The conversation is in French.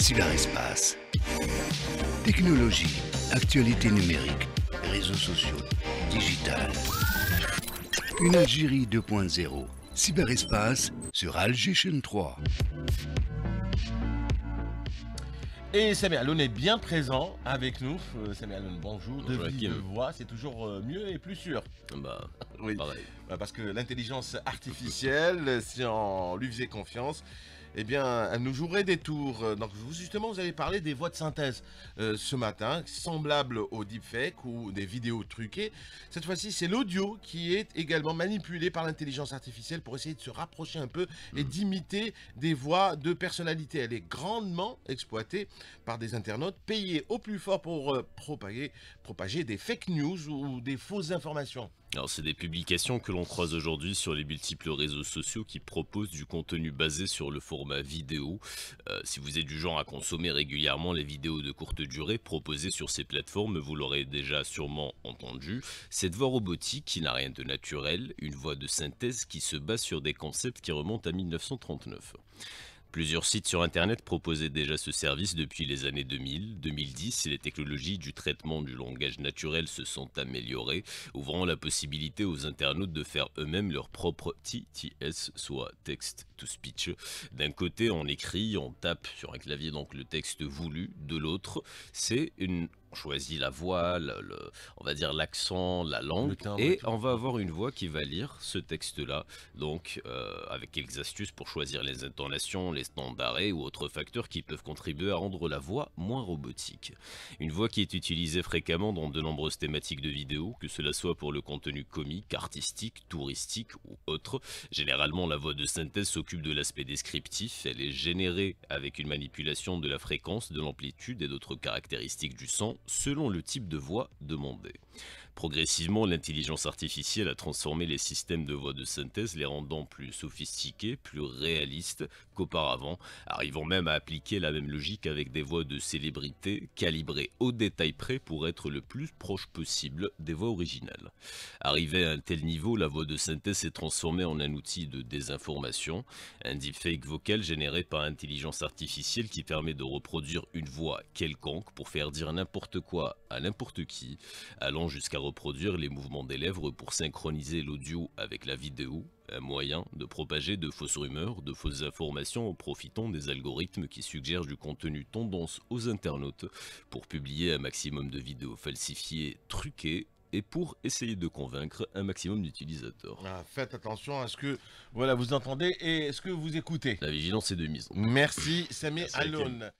cyberespace. Technologie, actualité numérique, réseaux sociaux, digital. Une Algérie 2.0, cyberespace sur chaîne 3. Et Samuel Alon est bien présent avec nous. Samuel euh, Samir bonjour. bonjour c'est toujours euh, mieux et plus sûr. Bah, oui. Bah, parce que l'intelligence artificielle, si on lui faisait confiance, eh bien, elle nous jouerait des tours. Euh, donc, justement, vous avez parlé des voix de synthèse euh, ce matin, semblables aux deepfakes ou des vidéos truquées. Cette fois-ci, c'est l'audio qui est également manipulé par l'intelligence artificielle pour essayer de se rapprocher un peu et hmm. d'imiter des voix de personnalité. Elle est grandement exploitée par des internautes payés au plus fort pour euh, propager, propager des fake news ou des fausses informations. Alors c'est des publications que l'on croise aujourd'hui sur les multiples réseaux sociaux qui proposent du contenu basé sur le format vidéo. Euh, si vous êtes du genre à consommer régulièrement les vidéos de courte durée proposées sur ces plateformes, vous l'aurez déjà sûrement entendu. Cette voix robotique qui n'a rien de naturel, une voix de synthèse qui se base sur des concepts qui remontent à 1939. Plusieurs sites sur Internet proposaient déjà ce service depuis les années 2000. 2010, les technologies du traitement du langage naturel se sont améliorées, ouvrant la possibilité aux internautes de faire eux-mêmes leur propre TTS, soit texte to speech. D'un côté, on écrit, on tape sur un clavier donc le texte voulu, de l'autre, c'est une on choisit la voix, on va dire l'accent, la langue, et on va avoir une voix qui va lire ce texte-là. Donc, euh, avec quelques astuces pour choisir les intonations, les standards ou autres facteurs qui peuvent contribuer à rendre la voix moins robotique. Une voix qui est utilisée fréquemment dans de nombreuses thématiques de vidéos, que cela soit pour le contenu comique, artistique, touristique ou autre. Généralement, la voix de synthèse de l'aspect descriptif, elle est générée avec une manipulation de la fréquence, de l'amplitude et d'autres caractéristiques du son selon le type de voix demandée. Progressivement, l'intelligence artificielle a transformé les systèmes de voix de synthèse, les rendant plus sophistiqués, plus réalistes qu'auparavant, arrivant même à appliquer la même logique avec des voix de célébrités calibrées au détail près pour être le plus proche possible des voix originales. Arrivé à un tel niveau, la voix de synthèse s'est transformée en un outil de désinformation, un deepfake vocal généré par intelligence artificielle qui permet de reproduire une voix quelconque pour faire dire n'importe quoi à n'importe qui, allant jusqu'à reproduire les mouvements des lèvres pour synchroniser l'audio avec la vidéo, un moyen de propager de fausses rumeurs, de fausses informations en profitant des algorithmes qui suggèrent du contenu tendance aux internautes pour publier un maximum de vidéos falsifiées, truquées et pour essayer de convaincre un maximum d'utilisateurs. Ah, faites attention à ce que voilà, vous entendez et ce que vous écoutez. La vigilance est de mise. Merci Samir Alone.